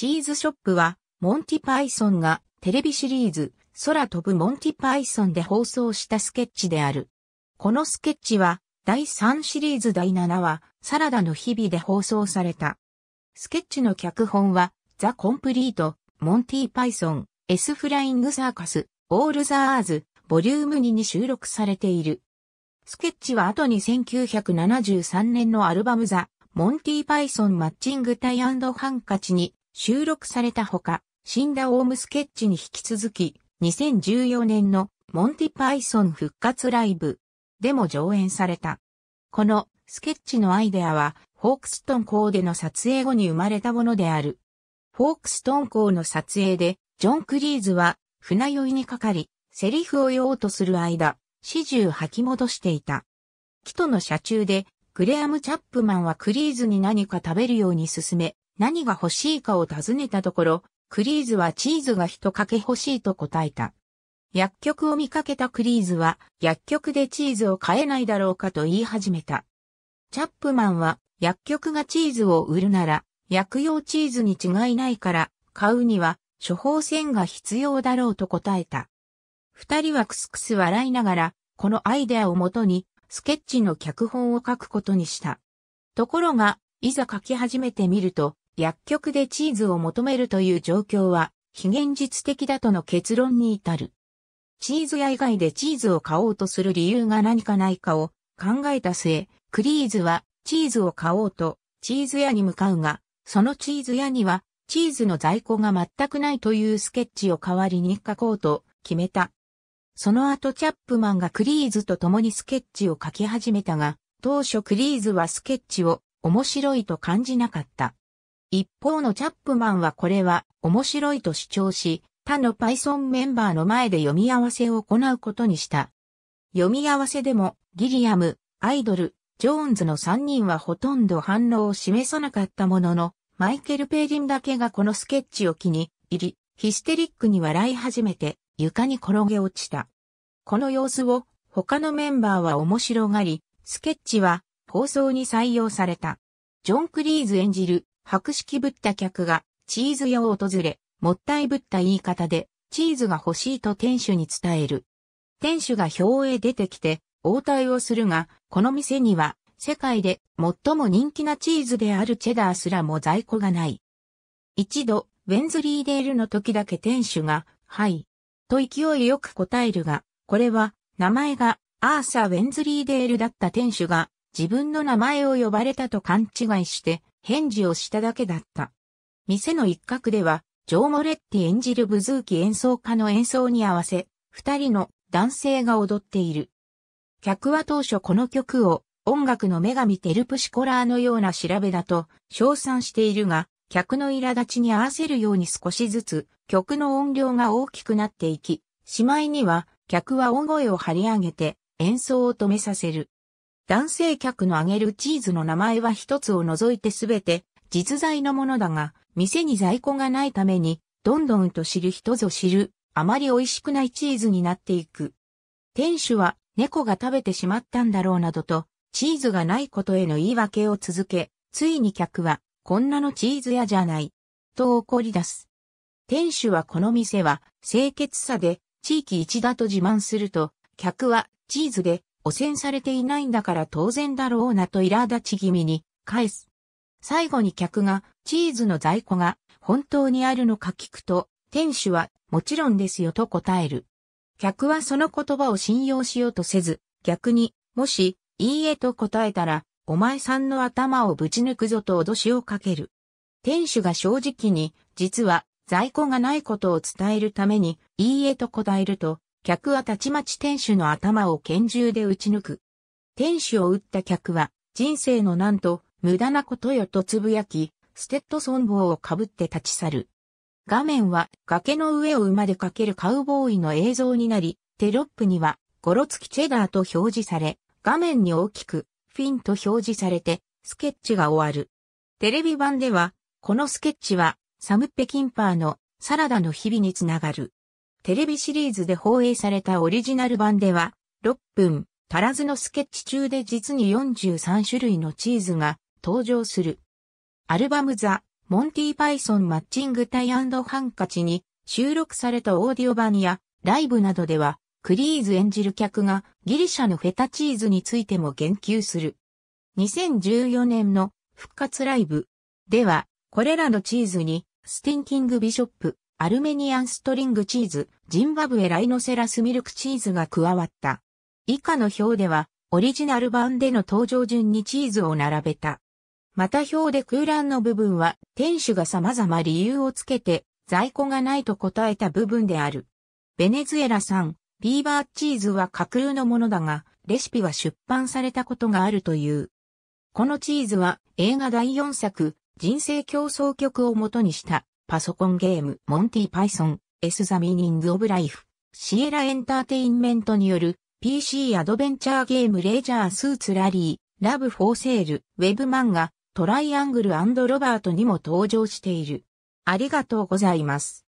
チーズショップは、モンティパイソンがテレビシリーズ、空飛ぶモンティパイソンで放送したスケッチである。このスケッチは、第3シリーズ第7話、サラダの日々で放送された。スケッチの脚本は、ザ・コンプリート、モンティ・パイソン、エス・フライング・サーカス、オール・ザ・アーズ、ボリューム2に収録されている。スケッチは後に1973年のアルバムザ・モンティ・パイソン・マッチング・タイハンカチに収録されたほか、死んだオウムスケッチに引き続き、2014年のモンティパイソン復活ライブでも上演された。このスケッチのアイデアは、ホークストン校での撮影後に生まれたものである。ホークストン校の撮影で、ジョン・クリーズは船酔いにかかり、セリフを言おうとする間、始終吐き戻していた。キトの車中で、グレアム・チャップマンはクリーズに何か食べるように勧め、何が欲しいかを尋ねたところ、クリーズはチーズが一かけ欲しいと答えた。薬局を見かけたクリーズは、薬局でチーズを買えないだろうかと言い始めた。チャップマンは、薬局がチーズを売るなら、薬用チーズに違いないから、買うには、処方箋が必要だろうと答えた。二人はクスクス笑いながら、このアイデアをもとに、スケッチの脚本を書くことにした。ところが、いざ書き始めてみると、薬局でチーズを求めるという状況は非現実的だとの結論に至る。チーズ屋以外でチーズを買おうとする理由が何かないかを考えた末、クリーズはチーズを買おうとチーズ屋に向かうが、そのチーズ屋にはチーズの在庫が全くないというスケッチを代わりに書こうと決めた。その後チャップマンがクリーズと共にスケッチを書き始めたが、当初クリーズはスケッチを面白いと感じなかった。一方のチャップマンはこれは面白いと主張し、他の Python メンバーの前で読み合わせを行うことにした。読み合わせでも、ギリアム、アイドル、ジョーンズの3人はほとんど反応を示さなかったものの、マイケル・ペイリンだけがこのスケッチを気に入り、ヒステリックに笑い始めて床に転げ落ちた。この様子を他のメンバーは面白がり、スケッチは放送に採用された。ジョン・クリーズ演じる白色ぶった客がチーズ屋を訪れ、もったいぶった言い方で、チーズが欲しいと店主に伝える。店主が表へ出てきて、応対をするが、この店には、世界で最も人気なチーズであるチェダーすらも在庫がない。一度、ウェンズリーデールの時だけ店主が、はい。と勢いよく答えるが、これは、名前が、アーサー・ウェンズリーデールだった店主が、自分の名前を呼ばれたと勘違いして、返事をしただけだった。店の一角では、ジョー・モレッティ演じるブズーキ演奏家の演奏に合わせ、二人の男性が踊っている。客は当初この曲を音楽の女神テルプシコラーのような調べだと称賛しているが、客の苛立ちに合わせるように少しずつ曲の音量が大きくなっていき、しまいには客は大声を張り上げて演奏を止めさせる。男性客のあげるチーズの名前は一つを除いてすべて実在のものだが、店に在庫がないために、どんどんと知る人ぞ知る、あまり美味しくないチーズになっていく。店主は猫が食べてしまったんだろうなどと、チーズがないことへの言い訳を続け、ついに客は、こんなのチーズ屋じゃない、と怒り出す。店主はこの店は清潔さで地域一だと自慢すると、客はチーズで汚染されていないんだから当然だろうなと苛立ち気味に返す。最後に客がチーズの在庫が本当にあるのか聞くと、店主はもちろんですよと答える。客はその言葉を信用しようとせず、逆に、もし、いいえと答えたら、お前さんの頭をぶち抜くぞと脅しをかける。店主が正直に、実は在庫がないことを伝えるために、いいえと答えると、客はたちまち店主の頭を拳銃で撃ち抜く。店主を撃った客は、人生のなんと、無駄なことよとつぶやき、ステッドソン帽をかぶって立ち去る。画面は崖の上を馬で駆けるカウボーイの映像になり、テロップにはゴロつきチェダーと表示され、画面に大きくフィンと表示されて、スケッチが終わる。テレビ版では、このスケッチはサム・ペキンパーのサラダの日々につながる。テレビシリーズで放映されたオリジナル版では、6分、足らずのスケッチ中で実に43種類のチーズが登場する。アルバムザ・モンティ・パイソン・マッチング・タイハンカチに収録されたオーディオ版やライブなどでは、クリーズ演じる客がギリシャのフェタチーズについても言及する。2014年の復活ライブでは、これらのチーズに、スティンキングビショップ、アルメニアンストリングチーズ、ジンバブエライノセラスミルクチーズが加わった。以下の表では、オリジナル版での登場順にチーズを並べた。また表で空欄の部分は、店主が様々理由をつけて、在庫がないと答えた部分である。ベネズエラ産、ビーバーチーズは架空のものだが、レシピは出版されたことがあるという。このチーズは映画第4作、人生競争曲を元にしたパソコンゲーム、モンティ・パイソン、エスザミーニングオブライフ、シエラエンターテインメントによる PC アドベンチャーゲームレジャースーツラリー、ラブフォーセール、ウェブ漫画、トライアングルロバートにも登場している。ありがとうございます。